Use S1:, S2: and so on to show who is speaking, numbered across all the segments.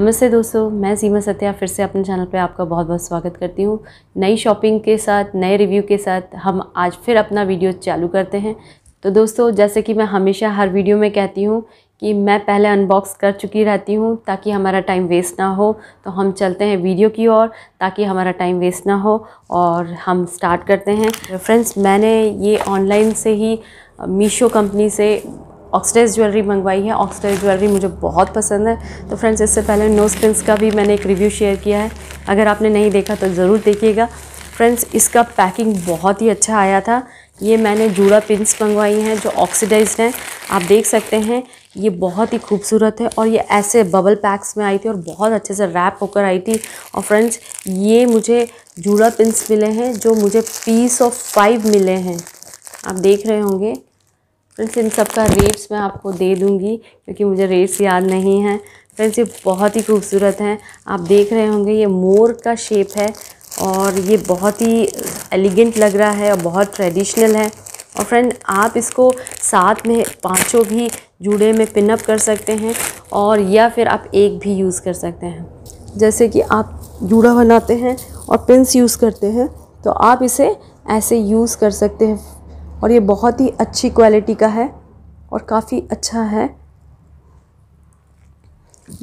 S1: नमस्ते दोस्तों मैं सीमा सत्या फिर से अपने चैनल पे आपका बहुत बहुत स्वागत करती हूँ नई शॉपिंग के साथ नए रिव्यू के साथ हम आज फिर अपना वीडियो चालू करते हैं तो दोस्तों जैसे कि मैं हमेशा हर वीडियो में कहती हूँ कि मैं पहले अनबॉक्स कर चुकी रहती हूँ ताकि हमारा टाइम वेस्ट ना हो तो हम चलते हैं वीडियो की ओर ताकि हमारा टाइम वेस्ट ना हो और हम स्टार्ट करते हैं फ्रेंड्स मैंने ये ऑनलाइन से ही मीशो कंपनी से ऑक्सटाइज ज्वेलरी मंगवाई है ऑक्सटाइज ज्वेलरी मुझे बहुत पसंद है तो फ्रेंड्स इससे पहले नोज पिंस का भी मैंने एक रिव्यू शेयर किया है अगर आपने नहीं देखा तो ज़रूर देखिएगा फ्रेंड्स इसका पैकिंग बहुत ही अच्छा आया था ये मैंने जूड़ा पिंस मंगवाई हैं जो ऑक्सीडाइज हैं आप देख सकते हैं ये बहुत ही खूबसूरत है और ये ऐसे बबल पैक्स में आई थी और बहुत अच्छे से रैप होकर आई थी और फ्रेंड्स ये मुझे जूड़ा पिंस मिले हैं जो मुझे पीस ऑफ फाइव मिले हैं आप देख रहे होंगे फ्रेंड्स इन सब का रेट्स मैं आपको दे दूंगी क्योंकि मुझे रेट्स याद नहीं है फ्रेंड्स ये बहुत ही खूबसूरत हैं आप देख रहे होंगे ये मोर का शेप है और ये बहुत ही एलिगेंट लग रहा है और बहुत ट्रेडिशनल है और फ्रेंड आप इसको साथ में पांचों भी जूड़े में पिनअप कर सकते हैं और या फिर आप एक भी यूज़ कर सकते हैं जैसे कि आप जूड़ा बनाते हैं और पिंस यूज़ करते हैं तो आप इसे ऐसे यूज़ कर सकते हैं और ये बहुत ही अच्छी क्वालिटी का है और काफ़ी अच्छा है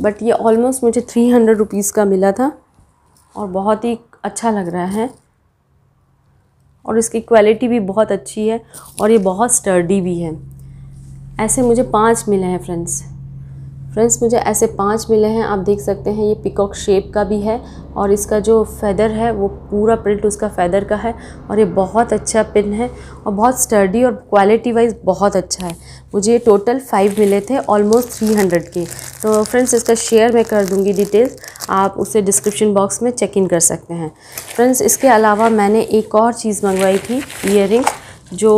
S1: बट ये ऑलमोस्ट मुझे थ्री हंड्रेड रुपीज़ का मिला था और बहुत ही अच्छा लग रहा है और इसकी क्वालिटी भी बहुत अच्छी है और ये बहुत स्टर्डी भी है ऐसे मुझे पाँच मिले हैं फ्रेंड्स फ्रेंड्स मुझे ऐसे पांच मिले हैं आप देख सकते हैं ये पिकॉक शेप का भी है और इसका जो फैदर है वो पूरा प्रिंट उसका फ़ैदर का है और ये बहुत अच्छा पिन है और बहुत स्टर्डी और क्वालिटी वाइज बहुत अच्छा है मुझे ये टोटल फाइव मिले थे ऑलमोस्ट थ्री हंड्रेड के तो फ्रेंड्स इसका शेयर मैं कर दूँगी डिटेल्स आप उसे डिस्क्रिप्शन बॉक्स में चेक इन कर सकते हैं फ्रेंड्स इसके अलावा मैंने एक और चीज़ मंगवाई थी इयर जो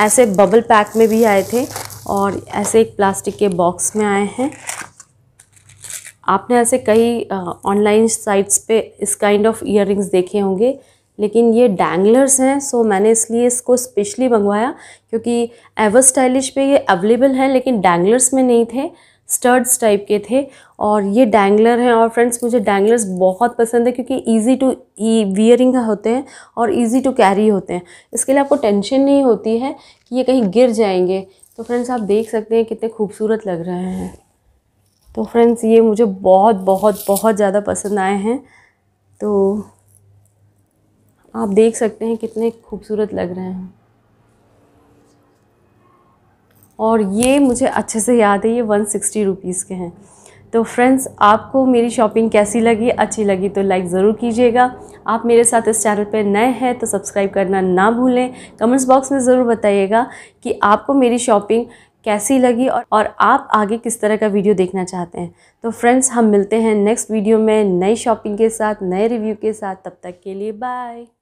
S1: ऐसे बबल पैक में भी आए थे और ऐसे एक प्लास्टिक के बॉक्स में आए हैं आपने ऐसे कई ऑनलाइन साइट्स पे इस काइंड ऑफ इयर देखे होंगे लेकिन ये डैंगलर्स हैं सो मैंने इसलिए इसको स्पेशली मंगवाया क्योंकि एवर स्टाइलिश पे ये अवेलेबल हैं लेकिन डैंगलर्स में नहीं थे स्टर्ड्स टाइप के थे और ये डैंगलर हैं और फ्रेंड्स मुझे डैंगलर्स बहुत पसंद है क्योंकि इजी टू वियरिंग होते हैं और इजी टू कैरी होते हैं इसके लिए आपको टेंशन नहीं होती है कि ये कहीं गिर जाएंगे तो फ्रेंड्स आप देख सकते हैं कितने खूबसूरत लग रहे हैं तो फ्रेंड्स ये मुझे बहुत बहुत बहुत ज़्यादा पसंद आए हैं तो आप देख सकते हैं कितने खूबसूरत लग रहे हैं और ये मुझे अच्छे से याद है ये वन सिक्सटी रुपीज़ के हैं तो फ्रेंड्स आपको मेरी शॉपिंग कैसी लगी अच्छी लगी तो लाइक ज़रूर कीजिएगा आप मेरे साथ इस चैनल पर नए हैं तो सब्सक्राइब करना ना भूलें कमेंट्स बॉक्स में ज़रूर बताइएगा कि आपको मेरी शॉपिंग कैसी लगी और, और आप आगे किस तरह का वीडियो देखना चाहते हैं तो फ्रेंड्स हम मिलते हैं नेक्स्ट वीडियो में नई शॉपिंग के साथ नए रिव्यू के साथ तब तक के लिए बाय